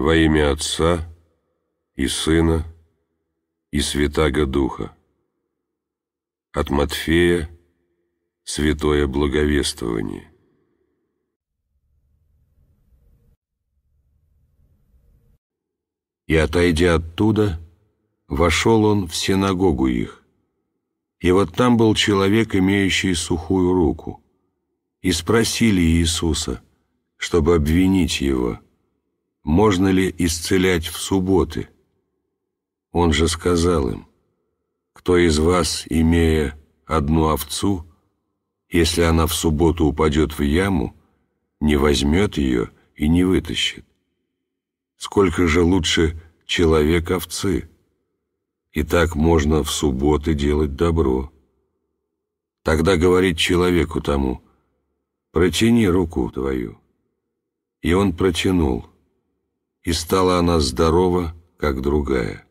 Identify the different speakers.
Speaker 1: во имя Отца и Сына и Святаго Духа. От Матфея Святое Благовествование. И, отойдя оттуда, вошел он в синагогу их. И вот там был человек, имеющий сухую руку. И спросили Иисуса, чтобы обвинить его – можно ли исцелять в субботы? Он же сказал им, кто из вас, имея одну овцу, если она в субботу упадет в яму, не возьмет ее и не вытащит? Сколько же лучше человек овцы? И так можно в субботы делать добро. Тогда говорит человеку тому, протяни руку твою. И он протянул и стала она здорова, как другая.